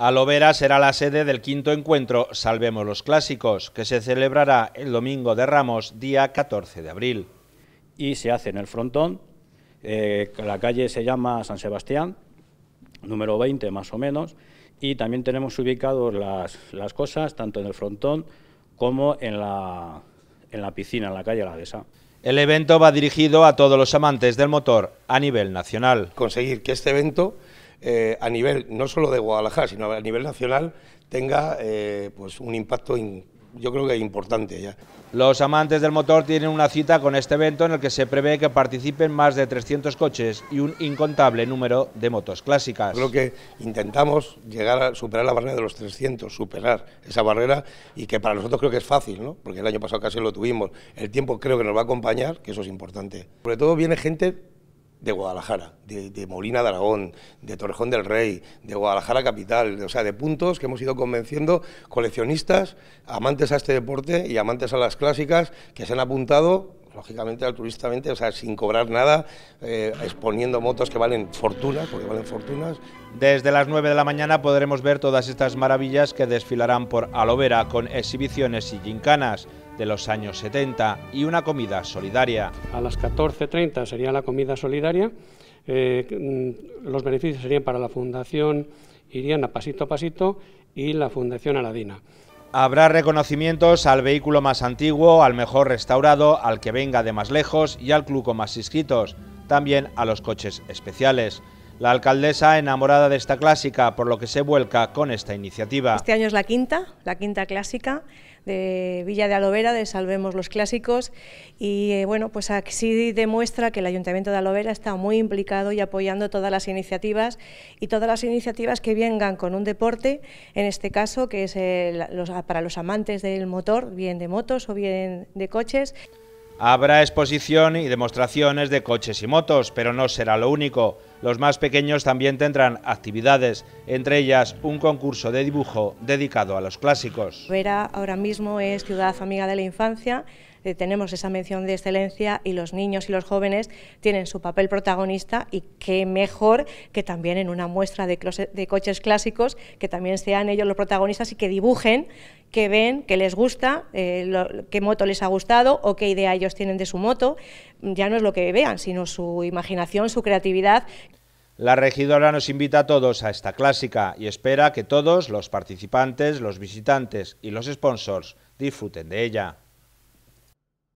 Alovera será la sede del quinto encuentro Salvemos los Clásicos, que se celebrará el domingo de Ramos, día 14 de abril. Y se hace en el frontón, eh, la calle se llama San Sebastián, número 20 más o menos, y también tenemos ubicados las, cosas tanto en el frontón como en la, piscina, en la calle La El evento va dirigido a todos los amantes del motor a nivel nacional. Conseguir que este evento eh, a nivel no solo de Guadalajara, sino a nivel nacional, tenga eh, pues un impacto yo creo que importante ya. Los amantes del motor tienen una cita con este evento en el que se prevé que participen más de 300 coches y un incontable número de motos clásicas. Creo que intentamos llegar a superar la barrera de los 300, superar esa barrera y que para nosotros creo que es fácil, ¿no? porque el año pasado casi lo tuvimos. El tiempo creo que nos va a acompañar, que eso es importante. Sobre todo viene gente de Guadalajara, de, Molina de Aragón, de Torrejón del Rey, de Guadalajara Capital, o sea, de puntos que hemos ido convenciendo coleccionistas, amantes a este deporte y amantes a las clásicas que se han apuntado lógicamente altruistamente, o sea, sin cobrar nada, eh, exponiendo motos que valen fortunas, porque valen fortunas. Desde las 9 de la mañana podremos ver todas estas maravillas que desfilarán por Alovera con exhibiciones y gincanas de los años 70 y una comida solidaria. A las 14.30 sería la comida solidaria. Eh, mm, los beneficios serían para la Fundación, irían a pasito a pasito y la Fundación Aladina. Habrá reconocimientos al vehículo más antiguo, al mejor restaurado, al que venga de más lejos y al club con más inscritos, también a los coches especiales. La alcaldesa enamorada de esta clásica, por lo que se vuelca con esta iniciativa. Este año es la quinta, la quinta clásica de Villa de Alovera, de Salvemos los Clásicos, y eh, bueno, pues así demuestra que el Ayuntamiento de Alovera está muy implicado y apoyando todas las iniciativas y todas las iniciativas que vengan con un deporte, en este caso que es para los amantes del motor, bien de motos o bien de coches. Habrá exposición y demostraciones de coches y motos, pero no será lo único. Los más pequeños también tendrán actividades, entre ellas un concurso de dibujo dedicado a los clásicos. Vera ahora mismo es ciudad amiga de la infancia, eh, tenemos esa mención de excelencia y los niños y los jóvenes tienen su papel protagonista y qué mejor que también en una muestra de, coches clásicos que también sean ellos los protagonistas y que dibujen que ven, que les gusta, eh, qué moto les ha gustado o qué idea ellos tienen de su moto. Ya no es lo que vean, sino su imaginación, su creatividad. La regidora nos invita a todos a esta clásica y espera que todos los participantes, los visitantes y los sponsors disfruten de ella.